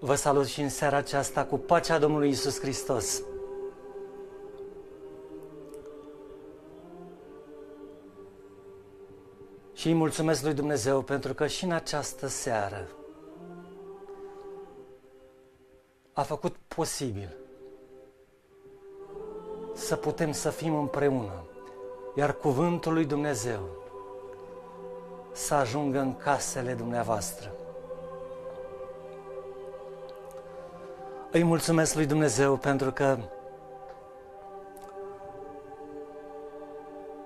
Vă salut și în seara aceasta cu pacea Domnului Isus Hristos. Și îi mulțumesc lui Dumnezeu pentru că și în această seară a făcut posibil să putem să fim împreună, iar cuvântul lui Dumnezeu să ajungă în casele dumneavoastră. Îi mulțumesc lui Dumnezeu pentru că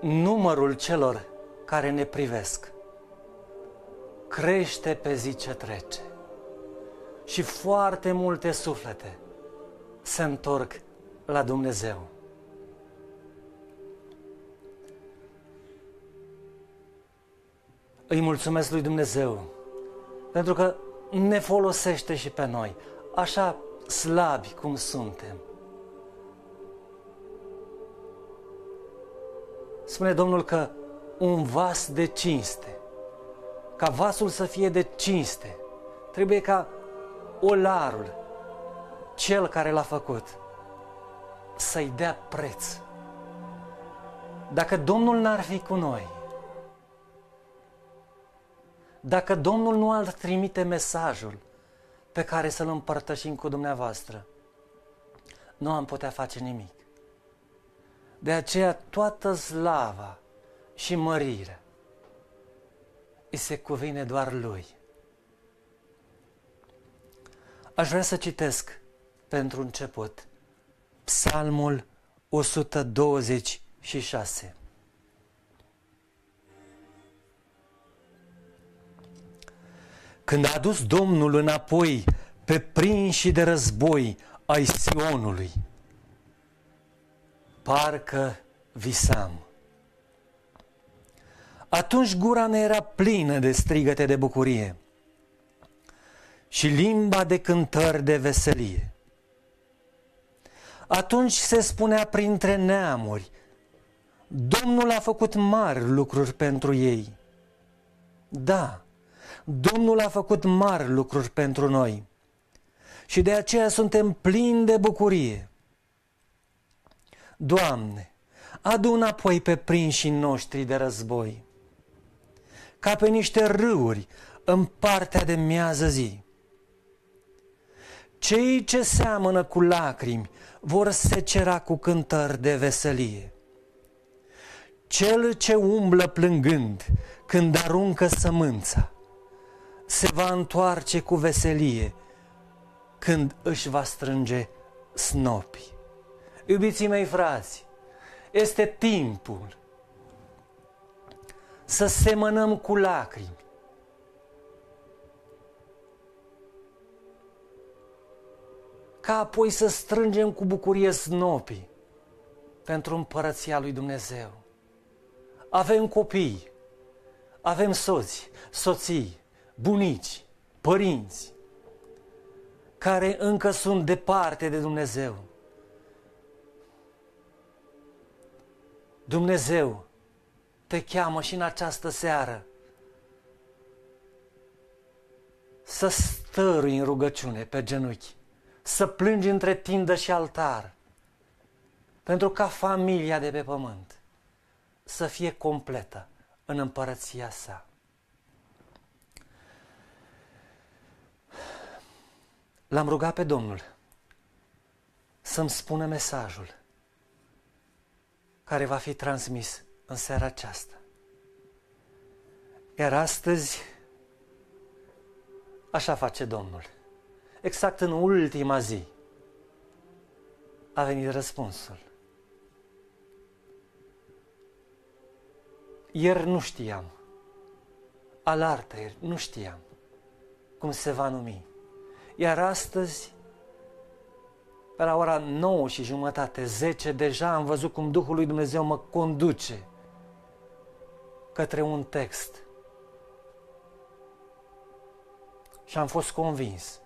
numărul celor care ne privesc crește pe zi ce trece și foarte multe suflete se întorc la Dumnezeu. Îi mulțumesc lui Dumnezeu pentru că ne folosește și pe noi. Așa slabi cum suntem. Spune Domnul că un vas de cinste, ca vasul să fie de cinste, trebuie ca olarul, cel care l-a făcut, să-i dea preț. Dacă Domnul n-ar fi cu noi, dacă Domnul nu ar trimite mesajul, pe care să-l împărtășim cu dumneavoastră, nu am putea face nimic. De aceea toată slava și mărire îi se cuvine doar lui. Aș vrea să citesc pentru început Psalmul 126. Când a adus Domnul înapoi pe prinși de război ai Sionului, parcă visam. Atunci gura ne era plină de strigăte de bucurie și limba de cântări de veselie. Atunci se spunea printre neamuri, Domnul a făcut mari lucruri pentru ei. Da, Domnul a făcut mari lucruri pentru noi și de aceea suntem plini de bucurie. Doamne, adu apoi pe prinșii noștri de război, ca pe niște râuri în partea de miază zi. Cei ce seamănă cu lacrimi vor secera cu cântări de veselie. Cel ce umblă plângând când aruncă sămânța, se va întoarce cu veselie când își va strânge snopi. Iubiții mei frați, este timpul să semănăm cu lacrimi. Ca apoi să strângem cu bucurie snopii pentru împărăția lui Dumnezeu. Avem copii, avem soți, soții, bunici, părinți, care încă sunt departe de Dumnezeu. Dumnezeu te cheamă și în această seară să stărui în rugăciune pe genunchi, să plângi între tindă și altar, pentru ca familia de pe pământ să fie completă în împărăția sa. L-am rugat pe Domnul să-mi spună mesajul care va fi transmis în seara aceasta. Iar astăzi, așa face Domnul. Exact în ultima zi a venit răspunsul. Ieri nu știam, alartă ieri nu știam cum se va numi iar astăzi, pe la ora 9 și jumătate, 10, deja am văzut cum Duhul lui Dumnezeu mă conduce către un text. Și am fost convins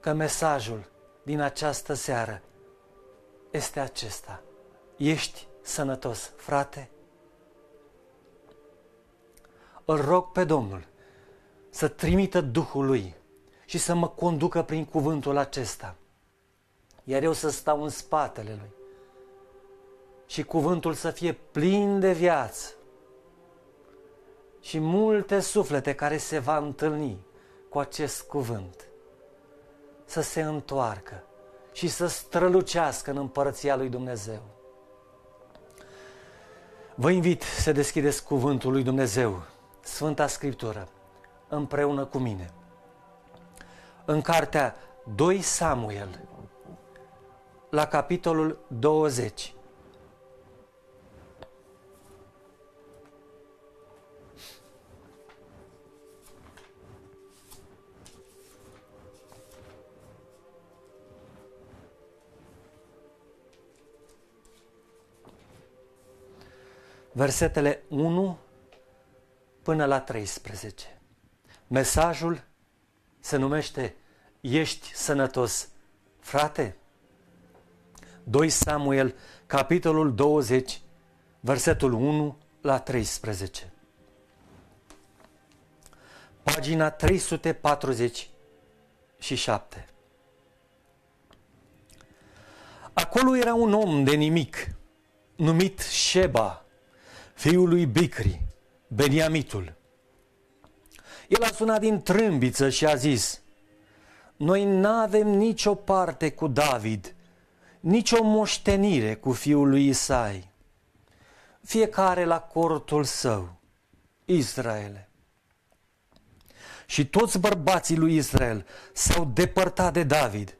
că mesajul din această seară este acesta. Ești sănătos, frate? Îl rog pe Domnul să trimită Duhul Lui și să mă conducă prin cuvântul acesta. Iar eu să stau în spatele Lui și cuvântul să fie plin de viață și multe suflete care se va întâlni cu acest cuvânt să se întoarcă și să strălucească în împărăția lui Dumnezeu. Vă invit să deschideți cuvântul lui Dumnezeu, Sfânta Scriptură, împreună cu mine. În cartea 2 Samuel, la capitolul 20, versetele 1 până la 13. Mesajul se numește Ești sănătos, frate? 2 Samuel, capitolul 20, versetul 1 la 13. Pagina 347. Acolo era un om de nimic, numit Sheba, fiul lui Bicri, Beniamitul. El a sunat din trâmbiță și a zis, Noi n-avem nicio parte cu David, nicio moștenire cu fiul lui Isai, fiecare la cortul său, Israele. Și toți bărbații lui Israel s-au depărtat de David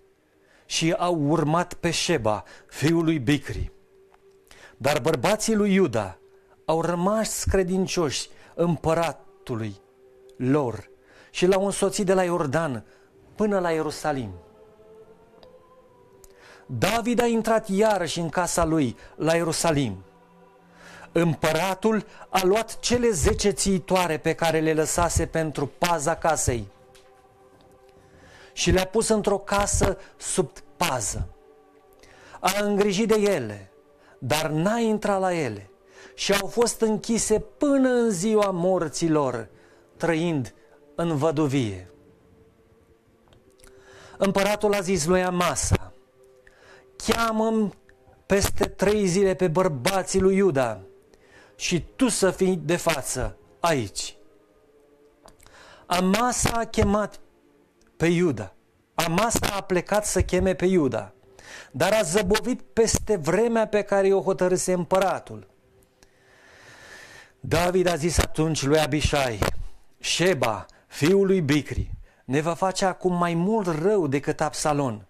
și au urmat pe Sheba, fiul lui Bicri. Dar bărbații lui Iuda au rămas credincioși împăratului lor și l-au însoțit de la Iordan până la Ierusalim. David a intrat iarăși în casa lui la Ierusalim. Împăratul a luat cele zece țiitoare pe care le lăsase pentru paza casei și le-a pus într-o casă sub pază. A îngrijit de ele, dar n-a intrat la ele și au fost închise până în ziua morților trăind în văduvie. Împăratul a zis lui Amasa, cheamă peste trei zile pe bărbații lui Iuda și tu să fii de față aici. Amasa a chemat pe Iuda. Amasa a plecat să cheme pe Iuda, dar a zăbovit peste vremea pe care o hotărâse împăratul. David a zis atunci lui Abishai, Sheba, fiul lui Bicri, ne va face acum mai mult rău decât Absalon.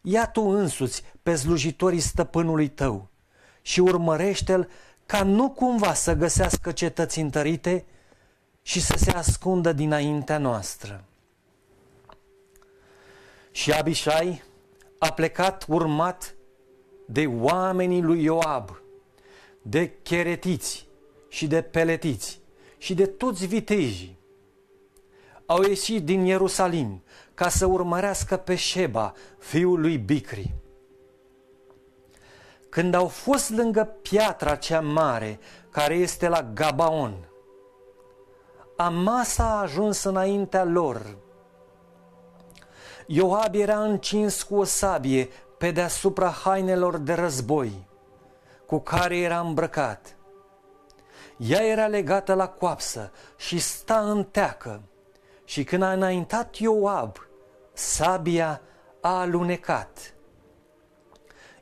Ia tu însuți pe slujitorii stăpânului tău și urmărește-l ca nu cumva să găsească cetăți întărite și să se ascundă dinaintea noastră. Și Abishai a plecat urmat de oamenii lui Ioab, de cheretiți și de peletiți, și de toți vitejii. Au ieșit din Ierusalim ca să urmărească pe Șeba, fiul lui Bicri. Când au fost lângă piatra cea mare, care este la Gabaon, Amasa a ajuns înaintea lor. Ioab era încins cu o sabie pe deasupra hainelor de război, cu care era îmbrăcat – ea era legată la coapsă și sta în teacă. Și când a înaintat Ioab, sabia a alunecat.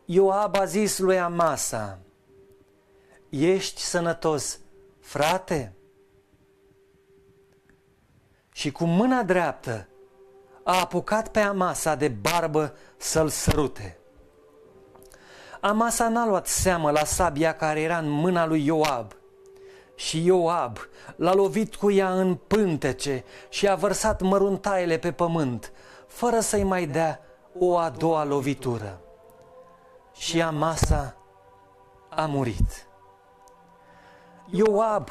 Ioab a zis lui Amasa, Ești sănătos, frate? Și cu mâna dreaptă a apucat pe Amasa de barbă să-l sărute. Amasa n-a luat seamă la sabia care era în mâna lui Ioab, și Ioab l-a lovit cu ea în pântece și a vărsat măruntaiele pe pământ, fără să-i mai dea o a doua lovitură. Și Amasa a murit. Ioab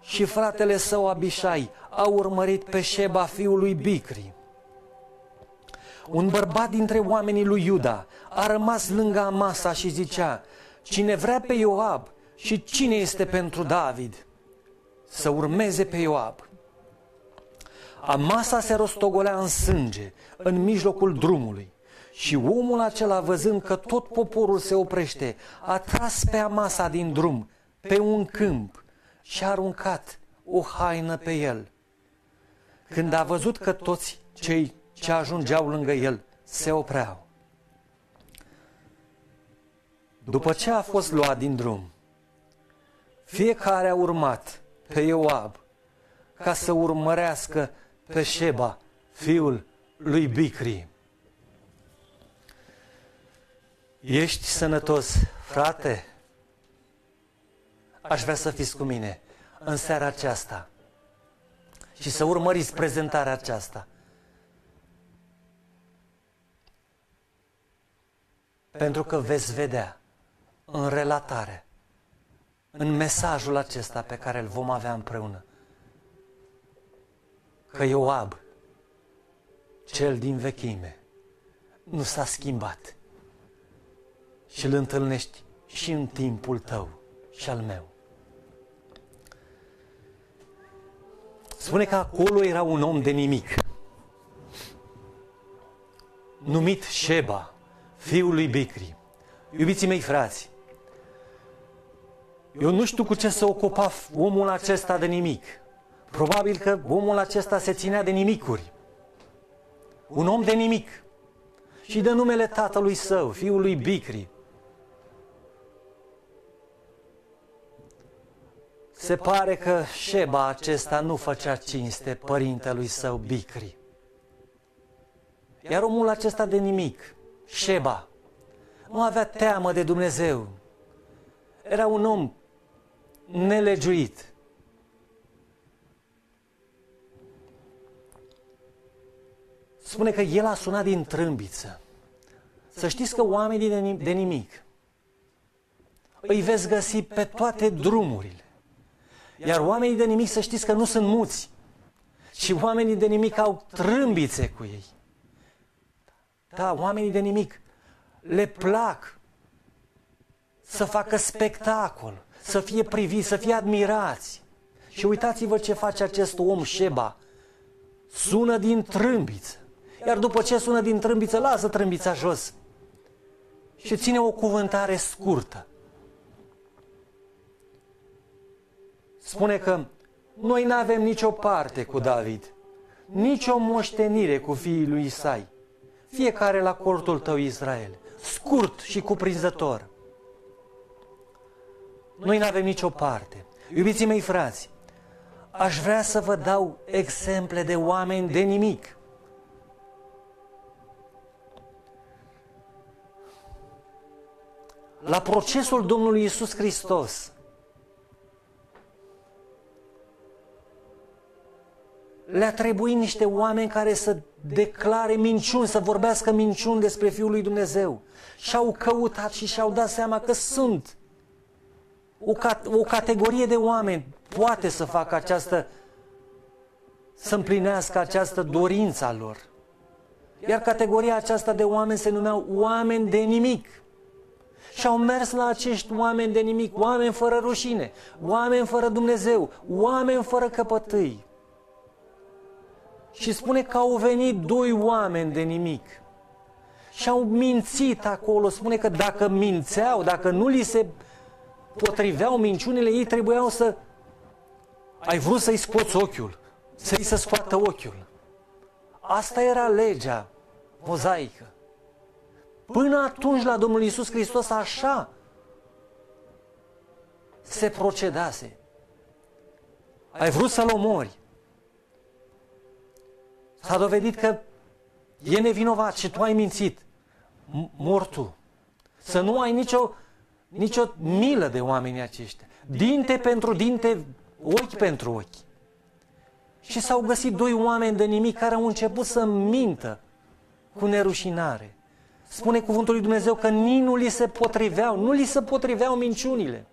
și fratele său Abishai au urmărit pe Sheba fiului Bicri. Un bărbat dintre oamenii lui Iuda a rămas lângă Amasa și zicea, Cine vrea pe Ioab și cine este pentru David? să urmeze pe Ioab. Amasa se rostogolea în sânge, în mijlocul drumului. Și omul acela, văzând că tot poporul se oprește, a tras pe Amasa din drum, pe un câmp, și a aruncat o haină pe el. Când a văzut că toți cei ce ajungeau lângă el se opreau. După ce a fost luat din drum, fiecare a urmat pe Ioab ca să urmărească pe Sheba, fiul lui Bicri. Ești sănătos, frate? Aș vrea să fiți cu mine în seara aceasta și să urmăriți prezentarea aceasta. Pentru că veți vedea în relatare în mesajul acesta pe care îl vom avea împreună. Că Ioab, cel din vechime, nu s-a schimbat și îl întâlnești și în timpul tău și al meu. Spune că acolo era un om de nimic, numit Sheba, fiul lui Bicri. Iubiții mei frați, eu nu știu cu ce să ocupa omul acesta de nimic. Probabil că omul acesta se ținea de nimicuri. Un om de nimic. Și de numele tatălui său, fiul lui Bicri. Se pare că Sheba acesta nu făcea cinste părintelui său Bicri. Iar omul acesta de nimic, Sheba, nu avea teamă de Dumnezeu. Era un om nelegiuit. Spune că el a sunat din trâmbiță. Să știți că oamenii de, nim- de nimic îi veți găsi pe toate drumurile. Iar oamenii de nimic să știți că nu sunt muți, și oamenii de nimic au trâmbițe cu ei. Da, oamenii de nimic le plac să facă spectacol, să fie priviți, să fie admirați. Și uitați-vă ce face acest om, Sheba. Sună din trâmbiță. Iar după ce sună din trâmbiță, lasă trâmbița jos. Și ține o cuvântare scurtă. Spune că noi nu avem nicio parte cu David, nicio moștenire cu fiii lui Isai, fiecare la cortul tău Israel, scurt și cuprinzător. Noi nu avem nicio parte. Iubiții mei frați, aș vrea să vă dau exemple de oameni de nimic. La procesul Domnului Isus Hristos, le-a trebuit niște oameni care să declare minciuni, să vorbească minciuni despre Fiul lui Dumnezeu. Și au căutat și și-au dat seama că sunt o, ca, o categorie de oameni poate să facă această, să împlinească această dorință a lor. Iar categoria aceasta de oameni se numeau oameni de nimic. Și au mers la acești oameni de nimic, oameni fără rușine, oameni fără Dumnezeu, oameni fără căpătâi. Și spune că au venit doi oameni de nimic și au mințit acolo. Spune că dacă mințeau, dacă nu li se uh, potriveau minciunile, ei trebuiau să... Ai vrut să-i scoți ochiul, să-i să scoată ochiul. Asta era legea mozaică. Până atunci la Domnul Isus Hristos așa se procedase. Ai vrut să-l omori. S-a dovedit că e nevinovat și tu ai mințit. mortu, Să nu ai nicio nicio milă de oamenii aceștia. Dinte pentru dinte, ochi pentru ochi. Și s-au găsit doi oameni de nimic care au început să mintă cu nerușinare. Spune cuvântul lui Dumnezeu că nici nu li se potriveau, nu li se potriveau minciunile.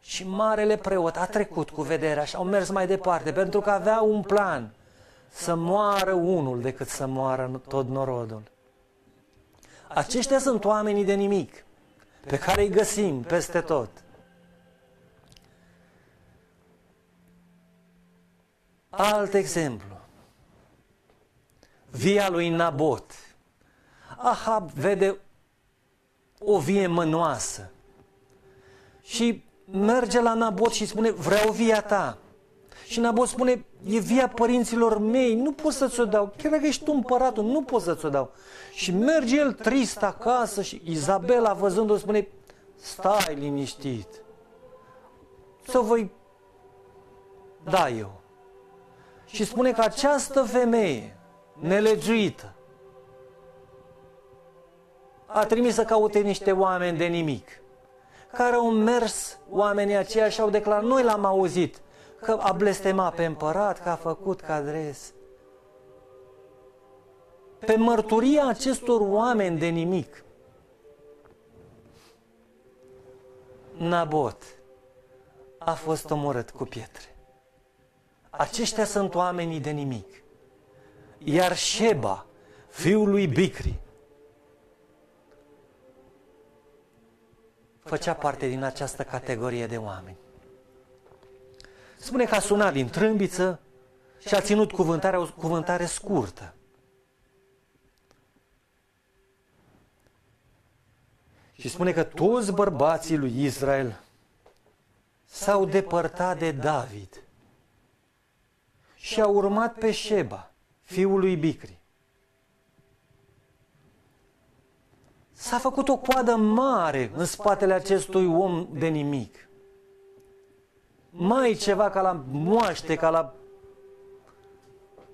Și marele preot a trecut cu vederea și au mers mai departe, pentru că avea un plan să moară unul decât să moară tot norodul. Aceștia sunt oamenii de nimic pe care îi găsim peste tot. Alt exemplu. Via lui Nabot. Ahab vede o vie mănoasă și merge la Nabot și spune, vreau via ta. Și Nabot spune, E via părinților mei, nu pot să ți-o dau. Chiar dacă ești tu împăratul, nu pot să ți-o dau. Și merge el trist acasă și Izabela văzându-o spune, stai liniștit, să voi da eu. Și spune că această femeie nelegiuită a trimis să caute niște oameni de nimic, care au mers oamenii aceia și au declarat, noi l-am auzit, că a blestemat pe împărat, că a făcut cadres. Pe mărturia acestor oameni de nimic. Nabot a fost omorât cu pietre. Aceștia sunt oamenii de nimic. Iar Sheba, fiul lui Bicri, făcea parte din această categorie de oameni. Spune că a sunat din trâmbiță și a ținut cuvântarea, o cuvântare scurtă. Și spune că toți bărbații lui Israel s-au depărtat de David și au urmat pe Sheba, fiul lui Bicri. S-a făcut o coadă mare în spatele acestui om de nimic mai ceva ca la moaște, ca la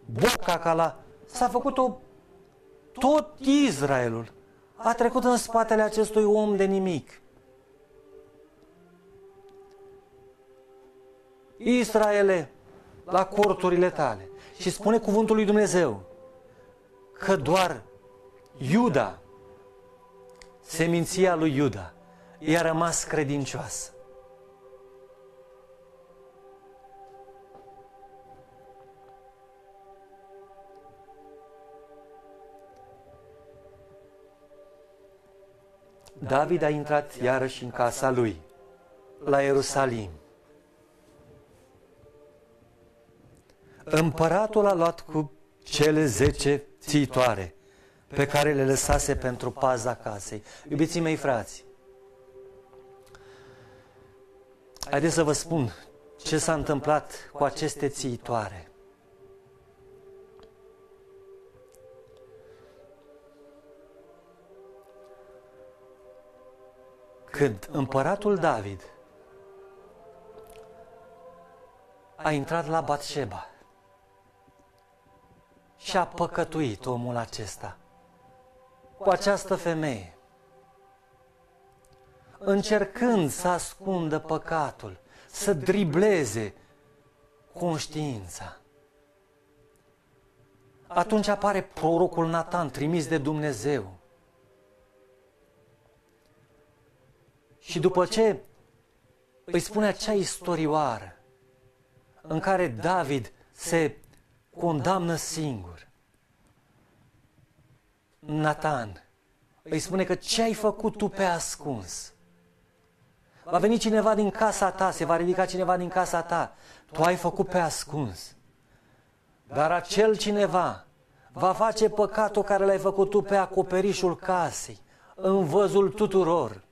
boca, ca la... S-a făcut-o tot Israelul. A trecut în spatele acestui om de nimic. Israele, la corturile tale. Și spune cuvântul lui Dumnezeu că doar Iuda, seminția lui Iuda, i-a rămas credincioasă. David a intrat iarăși în casa lui, la Ierusalim. Împăratul a luat cu cele zece țitoare pe care le lăsase pentru paza casei. Iubiții mei frați, haideți să vă spun ce s-a întâmplat cu aceste țitoare. Când împăratul David a intrat la Batșeba și a păcătuit omul acesta cu această femeie, încercând să ascundă păcatul, să dribleze conștiința. Atunci apare prorocul Natan, trimis de Dumnezeu, Și după ce îi spune acea istorioară în care David se condamnă singur, Nathan îi spune că ce ai făcut tu pe ascuns? Va veni cineva din casa ta, se va ridica cineva din casa ta. Tu ai făcut pe ascuns. Dar acel cineva va face păcatul care l-ai făcut tu pe acoperișul casei, în văzul tuturor.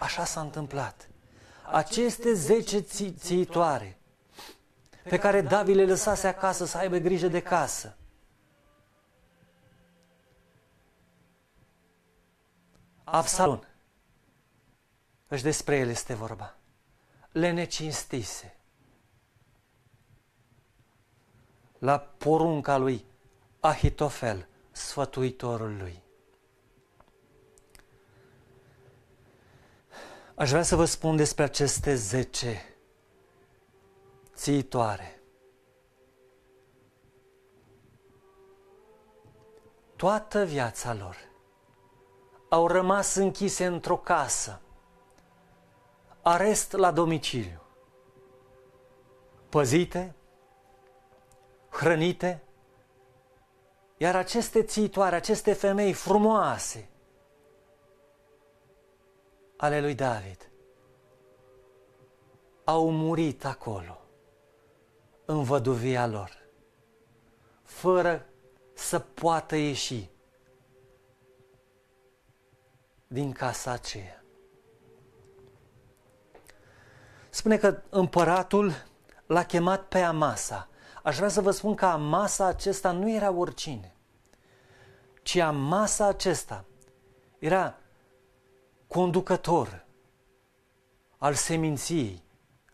Așa s-a întâmplat. Aceste zece ți- țiitoare pe care David le lăsase acasă să aibă grijă de casă, Absalon, își despre el este vorba, le necinstise. La porunca lui Ahitofel, sfătuitorul lui. Aș vrea să vă spun despre aceste zece țitoare. Toată viața lor au rămas închise într-o casă, arest la domiciliu, păzite, hrănite, iar aceste țitoare, aceste femei frumoase, ale lui David au murit acolo, în văduvia lor, fără să poată ieși din casa aceea. Spune că împăratul l-a chemat pe Amasa. Aș vrea să vă spun că Amasa acesta nu era oricine, ci Amasa acesta era conducător al seminției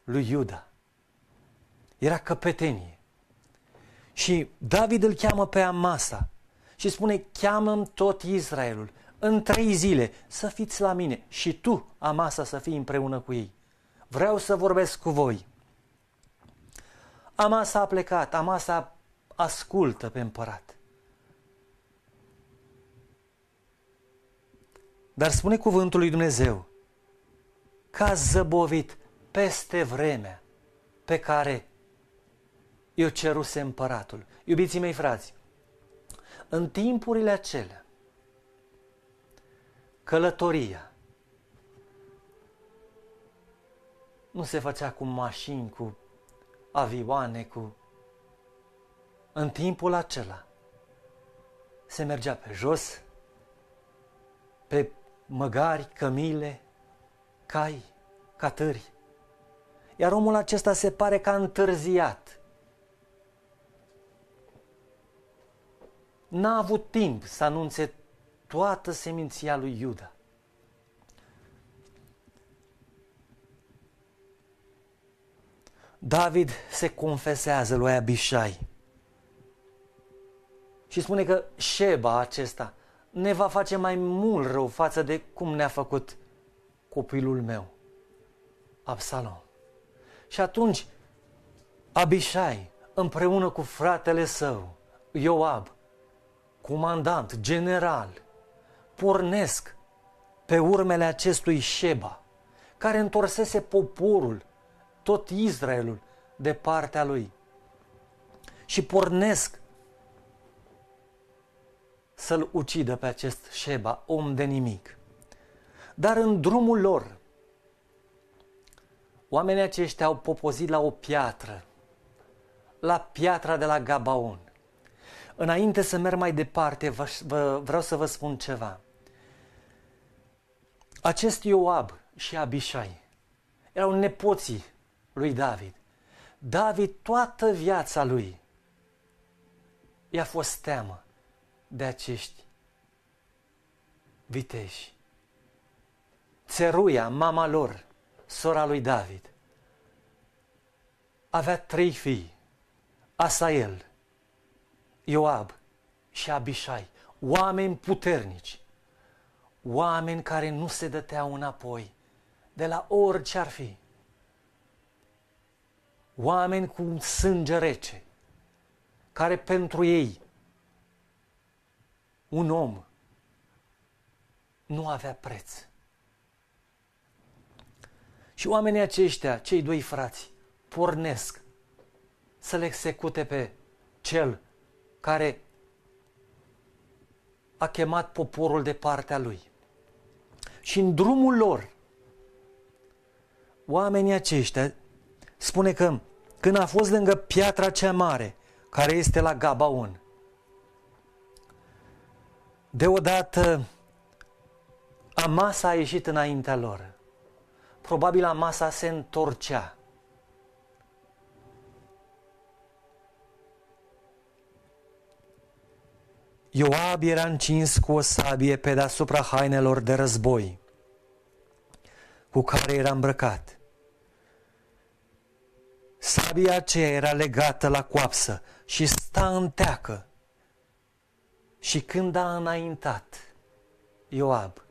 lui Iuda. Era căpetenie. Și David îl cheamă pe Amasa și spune, cheamă tot Israelul în trei zile să fiți la mine și tu, Amasa, să fii împreună cu ei. Vreau să vorbesc cu voi. Amasa a plecat, Amasa ascultă pe împărat. Dar spune cuvântul lui Dumnezeu că a zăbovit peste vremea pe care eu ceruse împăratul. Iubiții mei frați, în timpurile acelea, călătoria nu se făcea cu mașini, cu avioane, cu... În timpul acela se mergea pe jos, pe măgari, cămile, cai, catări. Iar omul acesta se pare că a întârziat. N-a avut timp să anunțe toată seminția lui Iuda. David se confesează lui Abishai și spune că Sheba acesta ne va face mai mult rău față de cum ne-a făcut copilul meu, Absalom. Și atunci, Abishai, împreună cu fratele său, Ioab, comandant, general, pornesc pe urmele acestui Sheba, care întorsese poporul, tot Israelul, de partea lui. Și pornesc să-l ucidă pe acest Sheba, om de nimic. Dar în drumul lor, oamenii aceștia au popozit la o piatră, la piatra de la Gabaon. Înainte să merg mai departe, vă, vă, vreau să vă spun ceva. Acest Ioab și Abishai erau nepoții lui David. David toată viața lui i-a fost teamă de acești viteși. Țeruia, mama lor, sora lui David, avea trei fii, Asael, Ioab și Abishai, oameni puternici, oameni care nu se dăteau înapoi de la orice ar fi, oameni cu sânge rece, care pentru ei un om nu avea preț. Și oamenii aceștia, cei doi frați, pornesc să le execute pe cel care a chemat poporul de partea lui. Și în drumul lor, oamenii aceștia, spune că când a fost lângă piatra cea mare, care este la Gabaon, Deodată Amasa a ieșit înaintea lor. Probabil Amasa se întorcea. Ioab era încins cu o sabie pe deasupra hainelor de război cu care era îmbrăcat. Sabia aceea era legată la coapsă și sta în teacă și când a înaintat Ioab,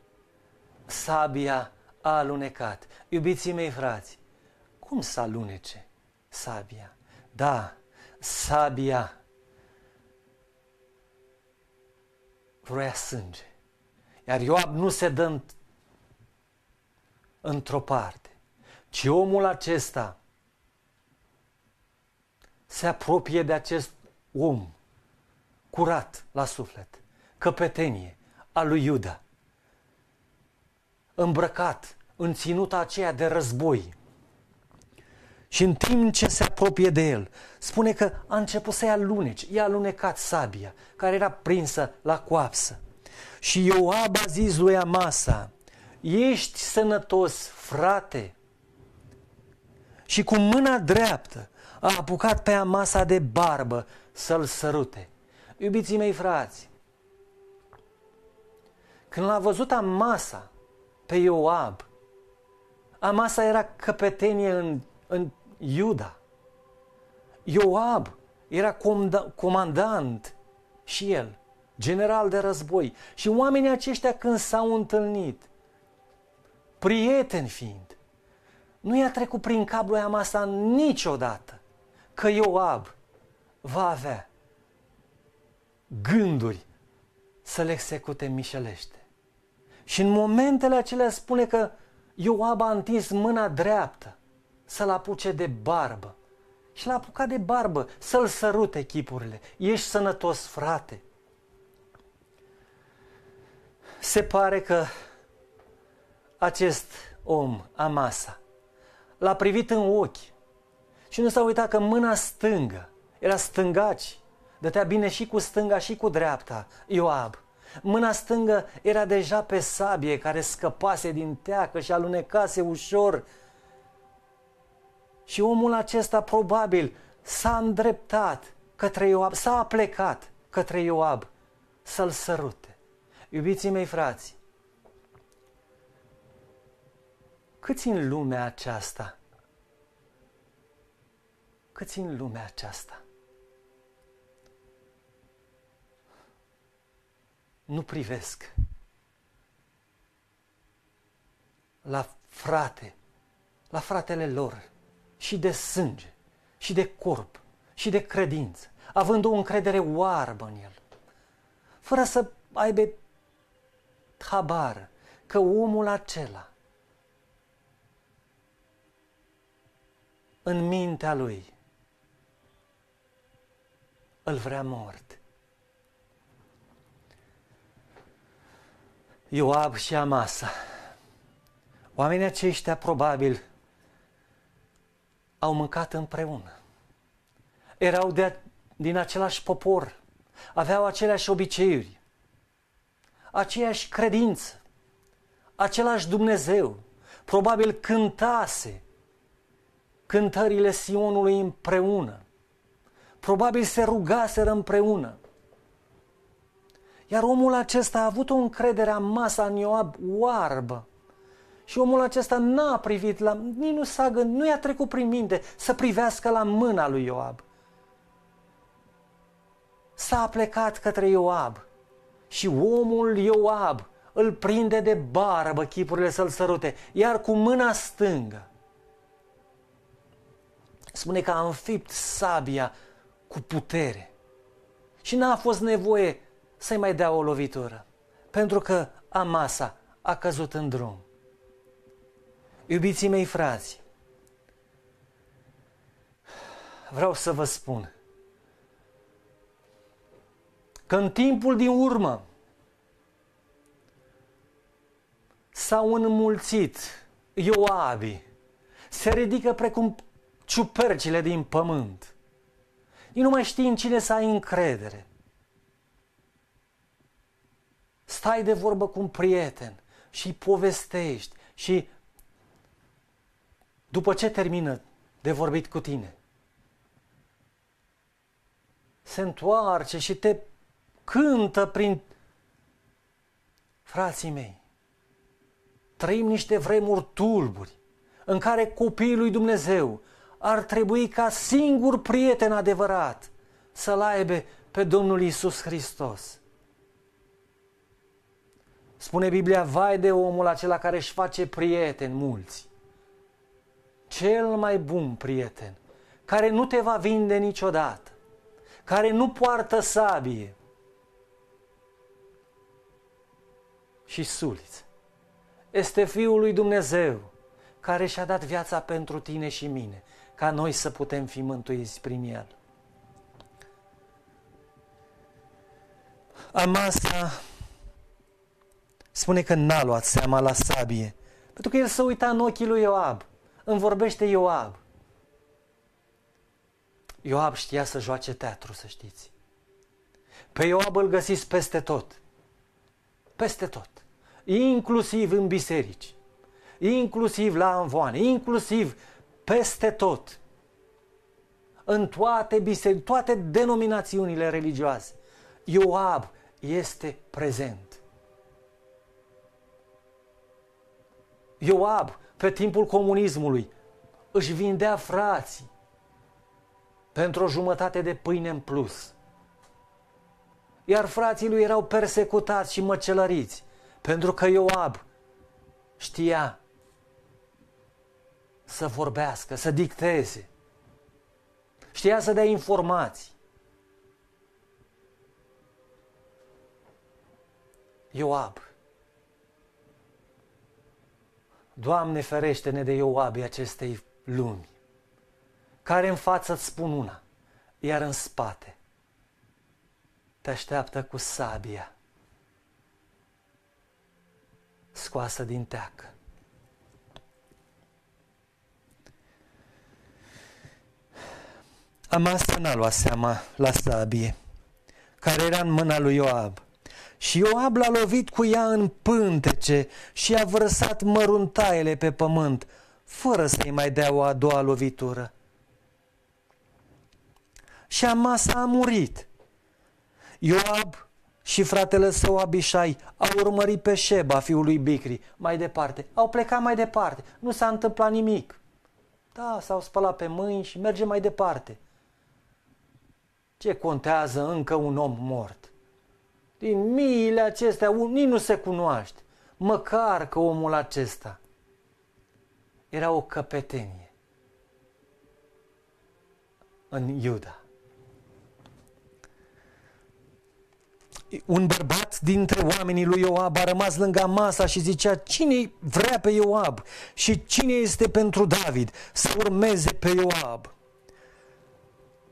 sabia a alunecat. Iubiții mei frați, cum să alunece sabia? Da, sabia vroia sânge. Iar Ioab nu se dă într-o parte, ci omul acesta se apropie de acest om curat la suflet, căpetenie a lui Iuda, îmbrăcat în ținuta aceea de război. Și în timp ce se apropie de el, spune că a început să-i alunece, i-a alunecat sabia care era prinsă la coapsă. Și Ioab a zis lui Amasa, ești sănătos, frate. Și cu mâna dreaptă a apucat pe Amasa de barbă să-l sărute. Iubiții mei frați, când l-a văzut Amasa pe Ioab, Amasa era căpetenie în, în Iuda. Ioab era comda, comandant și el, general de război. Și oamenii aceștia când s-au întâlnit, prieteni fiind, nu i-a trecut prin cap lui Amasa niciodată că Ioab va avea gânduri să le execute mișelește. Și în momentele acelea spune că Ioab a întins mâna dreaptă să-l apuce de barbă. Și l-a apucat de barbă să-l sărute chipurile. Ești sănătos, frate. Se pare că acest om, Amasa, l-a privit în ochi și nu s-a uitat că mâna stângă era stângaci Dătea bine și cu stânga și cu dreapta, Ioab. Mâna stângă era deja pe sabie care scăpase din teacă și alunecase ușor. Și omul acesta probabil s-a îndreptat către Ioab, s-a plecat către Ioab să-l sărute. Iubiții mei frați, câți în lumea aceasta, câți în lumea aceasta nu privesc la frate, la fratele lor și de sânge, și de corp, și de credință, având o încredere oarbă în el, fără să aibă habar că omul acela în mintea lui îl vrea mort Ioab și Amasa. Oamenii aceștia probabil au mâncat împreună. Erau de, din același popor, aveau aceleași obiceiuri, aceeași credință, același Dumnezeu. Probabil cântase cântările Sionului împreună. Probabil se rugaseră împreună. Iar omul acesta a avut o încredere amasă în Ioab oarbă. Și omul acesta n-a privit la, nici nu s-a nu i-a trecut prin minte să privească la mâna lui Ioab. S-a plecat către Ioab și omul Ioab îl prinde de barbă chipurile să-l sărute, iar cu mâna stângă. Spune că a înfipt sabia cu putere și n-a fost nevoie să-i mai dea o lovitură, pentru că Amasa a căzut în drum. Iubiții mei frați, vreau să vă spun că în timpul din urmă s-au înmulțit Ioabi, se ridică precum ciupercile din pământ. Ei nu mai știi în cine să ai încredere stai de vorbă cu un prieten și îi povestești și după ce termină de vorbit cu tine, se întoarce și te cântă prin frații mei. Trăim niște vremuri tulburi în care copiii lui Dumnezeu ar trebui ca singur prieten adevărat să-L aibă pe Domnul Isus Hristos. Spune Biblia, vai de omul acela care își face prieteni mulți. Cel mai bun prieten, care nu te va vinde niciodată, care nu poartă sabie și suliță. Este Fiul lui Dumnezeu care și-a dat viața pentru tine și mine, ca noi să putem fi mântuiți prin El. Amasa spune că n-a luat seama la sabie, pentru că el se uita în ochii lui Ioab, îmi vorbește Ioab. Ioab știa să joace teatru, să știți. Pe Ioab îl găsiți peste tot. Peste tot. Inclusiv în biserici. Inclusiv la anvoane. Inclusiv peste tot. În toate biserici, toate denominațiunile religioase. Ioab este prezent. Ioab, pe timpul comunismului, își vindea frații pentru o jumătate de pâine în plus. Iar frații lui erau persecutați și măcelăriți, pentru că Ioab știa să vorbească, să dicteze, știa să dea informații. Ioab Doamne ferește-ne de Ioabii acestei lumi, care în față îți spun una, iar în spate te așteaptă cu sabia scoasă din teac. Amasa n-a luat seama la sabie, care era în mâna lui Ioab. Și Ioab l-a lovit cu ea în pântece și a vărsat măruntaiele pe pământ, fără să-i mai dea o a doua lovitură. Și Amasa a murit. Ioab și fratele său Abishai au urmărit pe Sheba, fiul lui Bicri, mai departe. Au plecat mai departe. Nu s-a întâmplat nimic. Da, s-au spălat pe mâini și merge mai departe. Ce contează încă un om mort? prin miile acestea, nici nu se cunoaște, măcar că omul acesta era o căpetenie în Iuda. Un bărbat dintre oamenii lui Ioab a rămas lângă masa și zicea cine vrea pe Ioab și cine este pentru David să urmeze pe Ioab.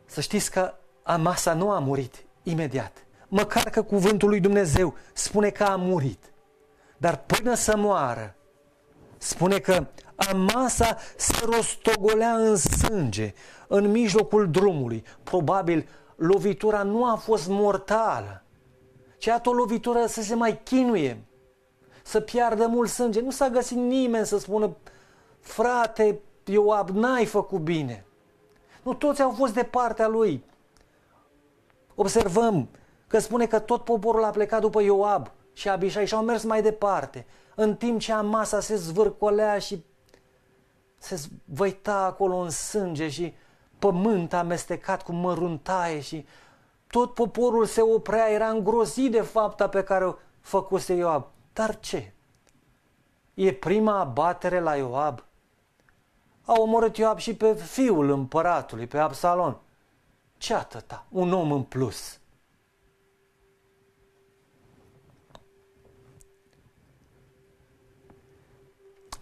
Să știți că masa nu a murit imediat măcar că cuvântul lui Dumnezeu spune că a murit. Dar până să moară, spune că amasa se rostogolea în sânge, în mijlocul drumului. Probabil lovitura nu a fost mortală, ci a o lovitură să se mai chinuie, să piardă mult sânge. Nu s-a găsit nimeni să spună, frate, Ioab, n-ai făcut bine. Nu toți au fost de partea lui. Observăm Că spune că tot poporul a plecat după Ioab și Abishai și au mers mai departe, în timp ce Amasa se zvârcolea și se văita acolo în sânge și pământ amestecat cu măruntaie și tot poporul se oprea, era îngrozit de fapta pe care o făcuse Ioab. Dar ce? E prima abatere la Ioab? A omorât Ioab și pe fiul împăratului, pe Absalon. Ce atâta? Un om în plus.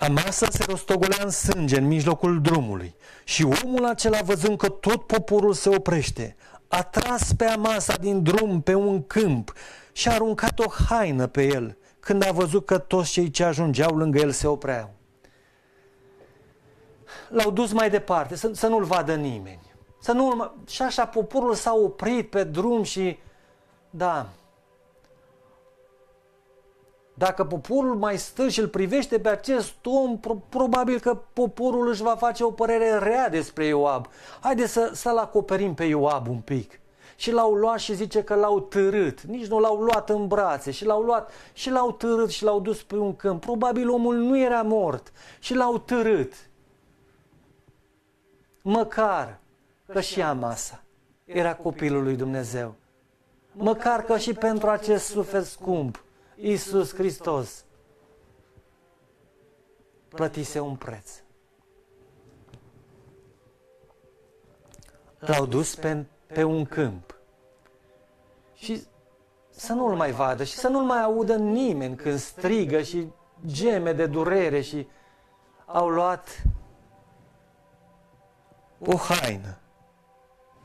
Amasa se rostogolea în sânge în mijlocul drumului și omul acela văzând că tot poporul se oprește, a tras pe Amasa din drum pe un câmp și a aruncat o haină pe el când a văzut că toți cei ce ajungeau lângă el se opreau. L-au dus mai departe, să, să nu-l vadă nimeni. Să nu și așa poporul s-a oprit pe drum și, da, dacă poporul mai stă și îl privește pe acest om, pro- probabil că poporul își va face o părere rea despre Ioab. Haideți să, să-l acoperim pe Ioab un pic. Și l-au luat și zice că l-au târât, nici nu l-au luat în brațe și l-au luat și l-au târât și l-au dus pe un câmp. Probabil omul nu era mort și l-au târât. Măcar că și Amasa era copilul lui Dumnezeu. Măcar că și pentru acest suflet scump Iisus Hristos plătise un preț. L-au dus pe, pe un câmp și să nu-l mai vadă și să nu-l mai audă nimeni când strigă și geme de durere și au luat o haină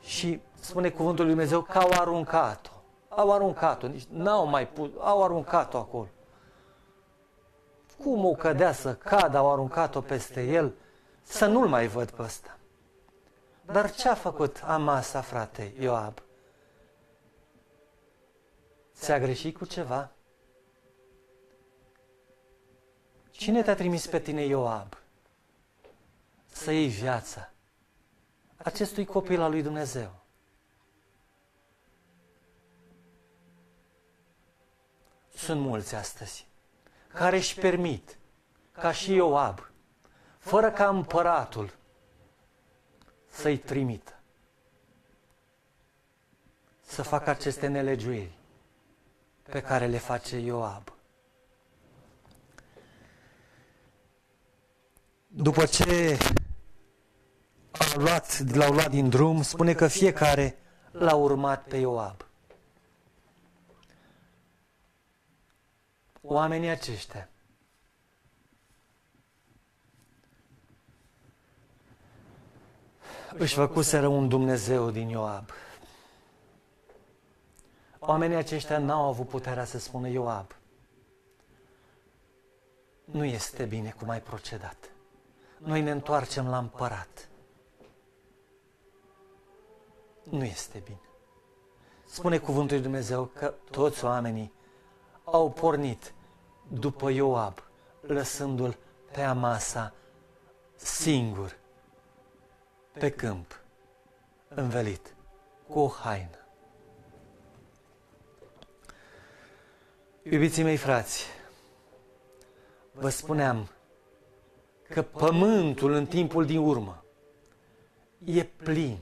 și spune cuvântul lui Dumnezeu că au aruncat-o. Au aruncat-o, n-au mai pus, au aruncat-o acolo. Cum o cădea să cadă, au aruncat-o peste el, să nu-l mai văd pe ăsta. Dar ce a făcut Amasa, frate Ioab? Ți-a greșit cu ceva? Cine te-a trimis pe tine Ioab? Să iei viața acestui copil al lui Dumnezeu. Sunt mulți astăzi care își permit, ca și Ioab, fără ca împăratul să-i trimită să facă aceste nelegiuiri pe care le face Ioab. După ce l-au luat, l-au luat din drum, spune că fiecare l-a urmat pe Ioab. oamenii aceștia. Își făcuseră un Dumnezeu din Ioab. Oamenii aceștia n-au avut puterea să spună Ioab, nu este bine cum ai procedat. Noi ne întoarcem la împărat. Nu este bine. Spune cuvântul lui Dumnezeu că toți oamenii au pornit după Ioab, lăsându-l pe Amasa singur pe câmp, învelit cu o haină. Iubiții mei frați, vă spuneam că pământul în timpul din urmă e plin,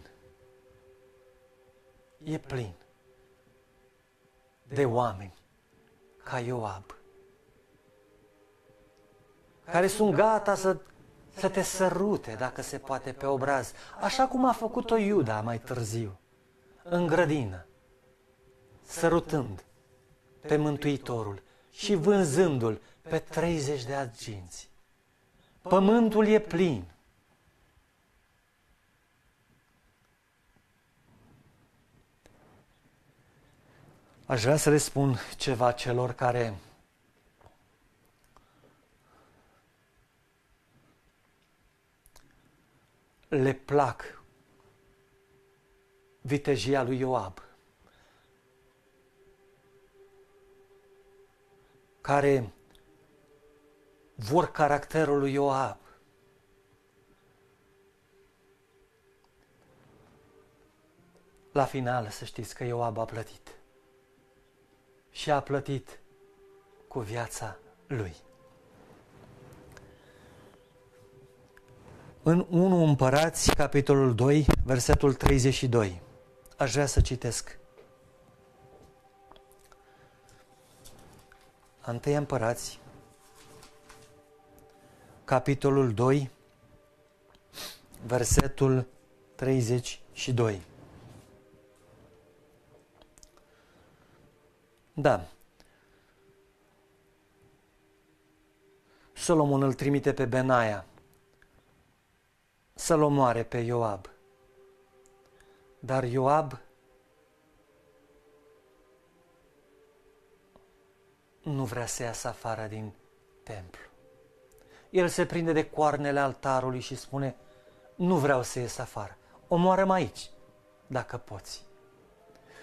e plin de oameni ca Ioab, care sunt gata să, să te sărute, dacă se poate, pe obraz, așa cum a făcut-o Iuda mai târziu, în grădină, sărutând pe Mântuitorul și vânzându-l pe 30 de arginți. Pământul e plin. Aș vrea să le spun ceva celor care le plac vitejia lui Ioab, care vor caracterul lui Ioab. La final să știți că Ioab a plătit. Și a plătit cu viața lui. În 1 Împărați, capitolul 2, versetul 32. Aș vrea să citesc. Întâi Împărați, capitolul 2, versetul 32. Da. Solomon îl trimite pe Benaia, să-l omoare pe Ioab. Dar Ioab nu vrea să iasă afară din templu. El se prinde de coarnele altarului și spune, nu vreau să ies afară, omoară-mă aici, dacă poți.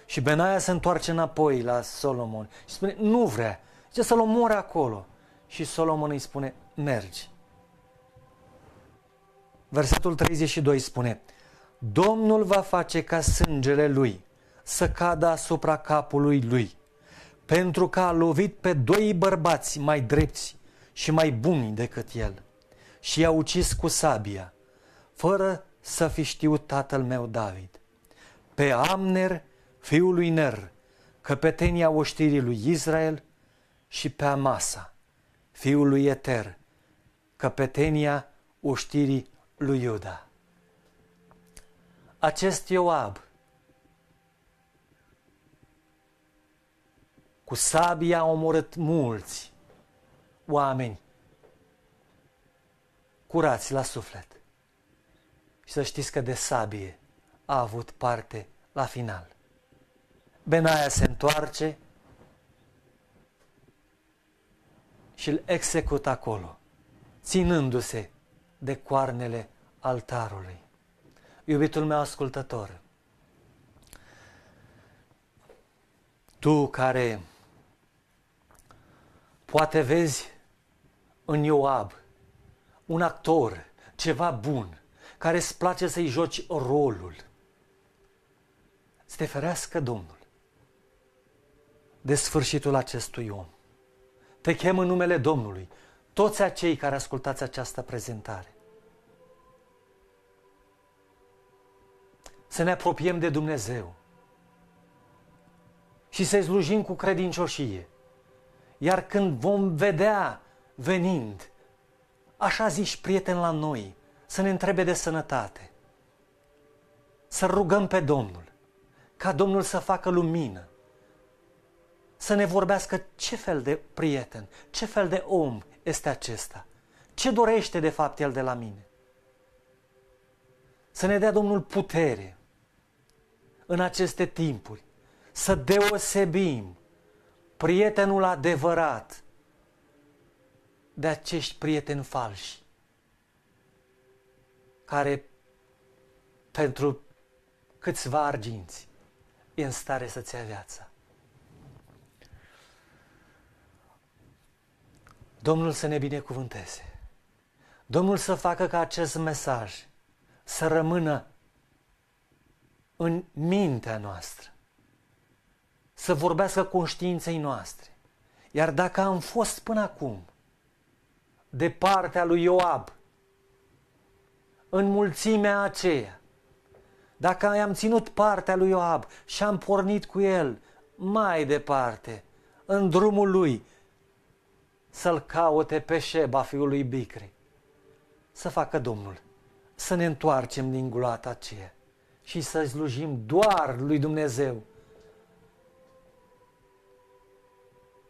Și Benaia se întoarce înapoi la Solomon și spune, nu vrea, ce să-l omoare acolo. Și Solomon îi spune, mergi. Versetul 32 spune, Domnul va face ca sângele lui să cadă asupra capului lui, pentru că a lovit pe doi bărbați mai drepți și mai buni decât el și i-a ucis cu sabia, fără să fi știut tatăl meu David. Pe Amner, fiul lui Ner, căpetenia oștirii lui Israel și pe Amasa, fiul lui Eter, căpetenia oștirii lui Iuda. Acest Ioab, cu sabia a omorât mulți oameni curați la suflet. Și să știți că de sabie a avut parte la final. Benaia se întoarce și îl execută acolo, ținându-se de coarnele altarului. Iubitul meu ascultător, tu care poate vezi în Ioab un actor, ceva bun, care îți place să-i joci rolul, să te ferească Domnul de sfârșitul acestui om. Te chem în numele Domnului, toți acei care ascultați această prezentare. să ne apropiem de Dumnezeu și să-i slujim cu credincioșie. Iar când vom vedea venind, așa zici prieten la noi, să ne întrebe de sănătate, să rugăm pe Domnul, ca Domnul să facă lumină, să ne vorbească ce fel de prieten, ce fel de om este acesta, ce dorește de fapt el de la mine. Să ne dea Domnul putere, în aceste timpuri, să deosebim prietenul adevărat de acești prieteni falși, care pentru câțiva arginți e în stare să-ți ia viața. Domnul să ne binecuvânteze. Domnul să facă ca acest mesaj să rămână în mintea noastră, să vorbească conștiinței noastre. Iar dacă am fost până acum de partea lui Ioab, în mulțimea aceea, dacă am ținut partea lui Ioab și am pornit cu el mai departe, în drumul lui, să-l caute pe Șeba, fiului lui Bicri, să facă Domnul, să ne întoarcem din gloata aceea și să slujim doar lui Dumnezeu,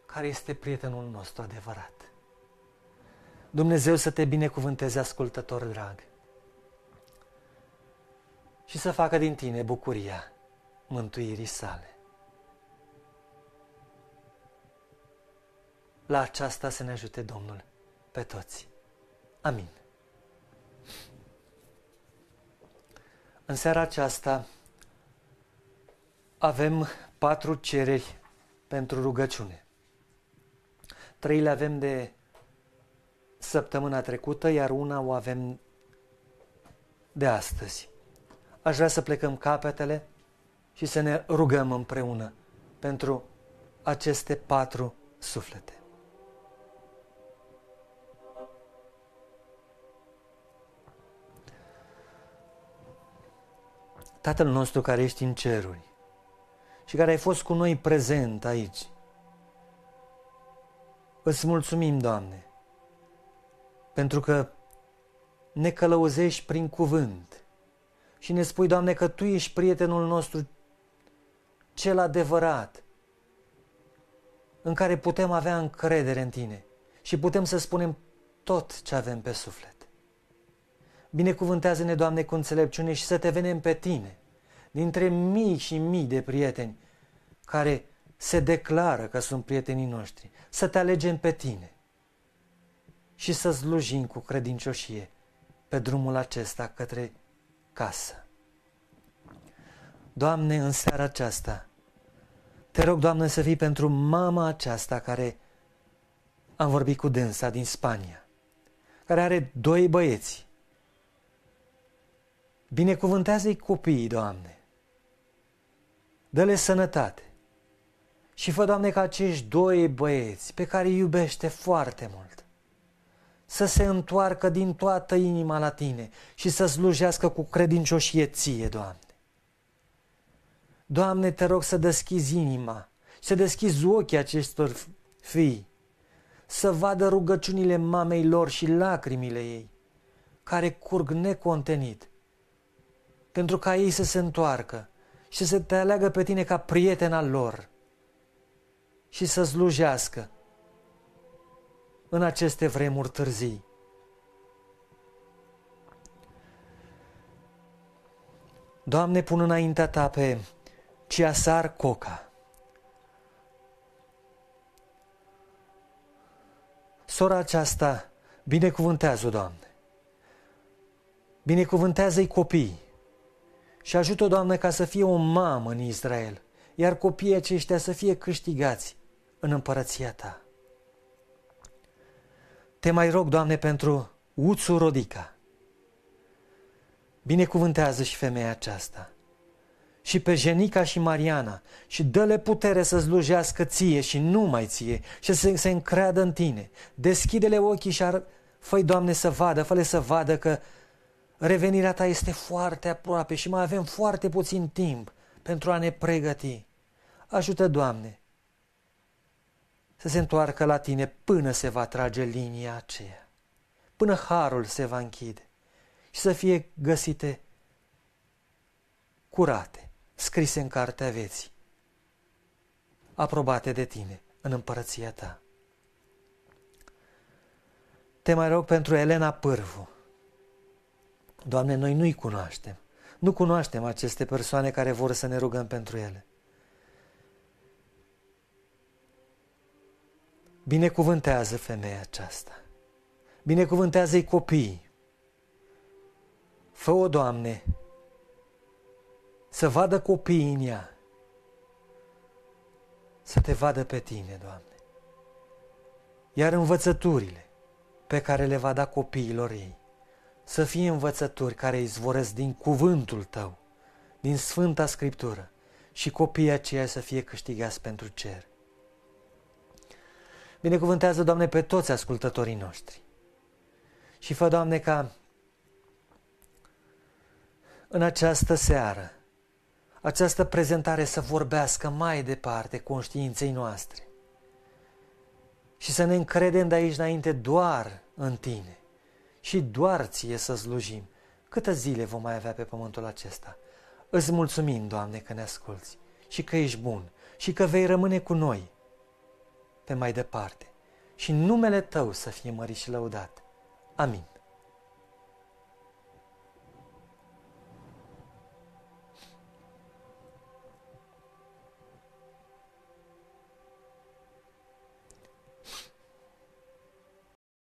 care este prietenul nostru adevărat. Dumnezeu să te binecuvânteze, ascultător drag, și să facă din tine bucuria mântuirii sale. La aceasta să ne ajute Domnul pe toți. Amin. În seara aceasta avem patru cereri pentru rugăciune. Trei le avem de săptămâna trecută, iar una o avem de astăzi. Aș vrea să plecăm capetele și să ne rugăm împreună pentru aceste patru suflete. Tatăl nostru care ești în ceruri și care ai fost cu noi prezent aici, îți mulțumim, Doamne, pentru că ne călăuzești prin cuvânt și ne spui, Doamne, că Tu ești prietenul nostru cel adevărat, în care putem avea încredere în Tine și putem să spunem tot ce avem pe suflet. Binecuvântează-ne, Doamne, cu înțelepciune și să te venem pe Tine, dintre mii și mii de prieteni care se declară că sunt prietenii noștri, să te alegem pe Tine și să slujim cu credincioșie pe drumul acesta către casă. Doamne, în seara aceasta, te rog, Doamne, să fii pentru mama aceasta care am vorbit cu dânsa din Spania, care are doi băieți Binecuvântează-i copiii, Doamne. Dă-le sănătate. Și fă, Doamne, ca acești doi băieți pe care îi iubește foarte mult să se întoarcă din toată inima la Tine și să slujească cu credincioșie Ție, Doamne. Doamne, te rog să deschizi inima, să deschizi ochii acestor fii, să vadă rugăciunile mamei lor și lacrimile ei, care curg necontenit pentru ca ei să se întoarcă și să te aleagă pe tine ca prieten al lor și să slujească în aceste vremuri târzii. Doamne, pun înaintea ta pe Ciasar Coca. Sora aceasta, binecuvântează, Doamne. Binecuvântează-i copiii și ajută-o, Doamne, ca să fie o mamă în Israel, iar copiii aceștia să fie câștigați în împărăția Ta. Te mai rog, Doamne, pentru Uțu Rodica. Binecuvântează și femeia aceasta și pe Jenica și Mariana și dă-le putere să slujească ție și numai ție și să se încreadă în tine. Deschide-le ochii și ar... fă Doamne, să vadă, fă să vadă că Revenirea ta este foarte aproape și mai avem foarte puțin timp pentru a ne pregăti. Ajută, Doamne, să se întoarcă la tine până se va trage linia aceea, până harul se va închide și să fie găsite curate, scrise în cartea vieții, aprobate de tine în împărăția ta. Te mai rog pentru Elena Pârvu, Doamne, noi nu-i cunoaștem. Nu cunoaștem aceste persoane care vor să ne rugăm pentru ele. Binecuvântează femeia aceasta. Binecuvântează-i copiii. Fă-o, Doamne, să vadă copiii în ea, să te vadă pe tine, Doamne. Iar învățăturile pe care le va da copiilor ei să fie învățături care izvoresc din cuvântul tău, din Sfânta Scriptură și copiii aceia să fie câștigați pentru cer. Binecuvântează, Doamne, pe toți ascultătorii noștri. Și fă, Doamne, ca în această seară, această prezentare să vorbească mai departe conștiinței noastre și să ne încredem de aici înainte doar în Tine și doar ție să slujim. Câte zile vom mai avea pe pământul acesta? Îți mulțumim, Doamne, că ne asculți și că ești bun și că vei rămâne cu noi pe mai departe și numele Tău să fie mărit și lăudat. Amin.